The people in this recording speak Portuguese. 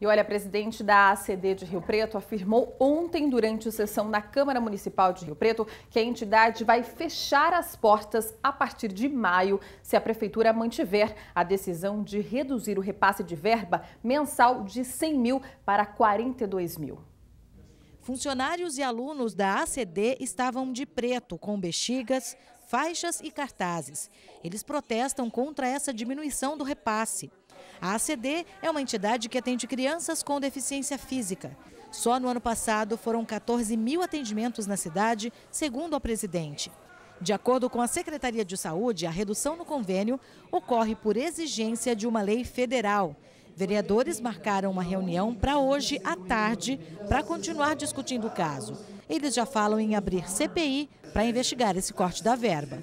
E olha, a presidente da ACD de Rio Preto afirmou ontem, durante a sessão na Câmara Municipal de Rio Preto, que a entidade vai fechar as portas a partir de maio se a Prefeitura mantiver a decisão de reduzir o repasse de verba mensal de 100 mil para 42 mil. Funcionários e alunos da ACD estavam de preto, com bexigas, faixas e cartazes. Eles protestam contra essa diminuição do repasse. A ACD é uma entidade que atende crianças com deficiência física. Só no ano passado foram 14 mil atendimentos na cidade, segundo a presidente. De acordo com a Secretaria de Saúde, a redução no convênio ocorre por exigência de uma lei federal. Vereadores marcaram uma reunião para hoje à tarde para continuar discutindo o caso. Eles já falam em abrir CPI para investigar esse corte da verba.